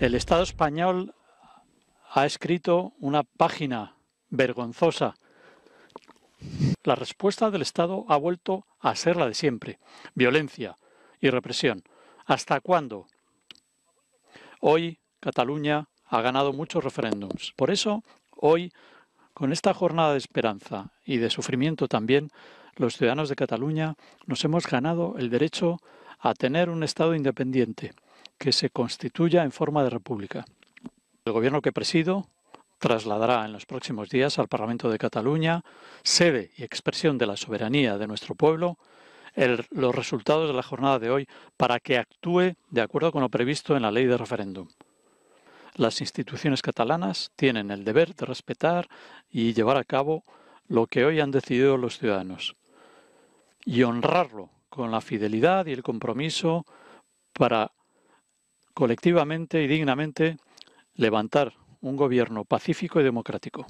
El Estado español ha escrito una página vergonzosa. La respuesta del Estado ha vuelto a ser la de siempre, violencia y represión. ¿Hasta cuándo? Hoy Cataluña ha ganado muchos referéndums. Por eso, hoy, con esta jornada de esperanza y de sufrimiento también, los ciudadanos de Cataluña nos hemos ganado el derecho a tener un Estado independiente, que se constituya en forma de república. El gobierno que presido trasladará en los próximos días al Parlamento de Cataluña, sede y expresión de la soberanía de nuestro pueblo, los resultados de la jornada de hoy para que actúe de acuerdo con lo previsto en la ley de referéndum. Las instituciones catalanas tienen el deber de respetar y llevar a cabo lo que hoy han decidido los ciudadanos y honrarlo con la fidelidad y el compromiso para colectivamente y dignamente levantar un gobierno pacífico y democrático.